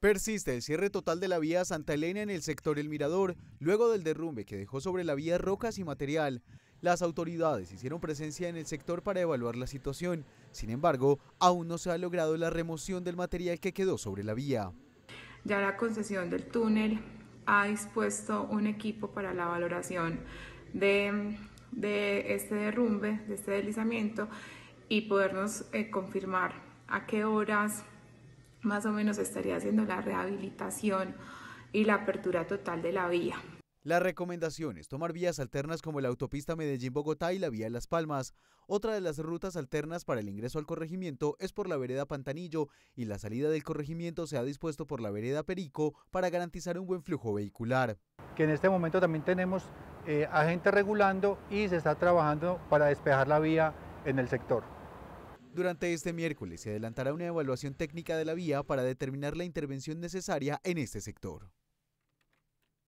Persiste el cierre total de la vía Santa Elena en el sector El Mirador, luego del derrumbe que dejó sobre la vía rocas y material. Las autoridades hicieron presencia en el sector para evaluar la situación, sin embargo, aún no se ha logrado la remoción del material que quedó sobre la vía. Ya la concesión del túnel ha dispuesto un equipo para la valoración de, este derrumbe, de este deslizamiento y podernos eh, confirmar a qué horas más o menos estaría haciendo la rehabilitación y la apertura total de la vía. La recomendación es tomar vías alternas como la autopista Medellín-Bogotá y la vía de Las Palmas. Otra de las rutas alternas para el ingreso al corregimiento es por la vereda Pantanillo y la salida del corregimiento se ha dispuesto por la vereda Perico para garantizar un buen flujo vehicular. Que en este momento también tenemos eh, agentes regulando y se está trabajando para despejar la vía en el sector. Durante este miércoles se adelantará una evaluación técnica de la vía para determinar la intervención necesaria en este sector.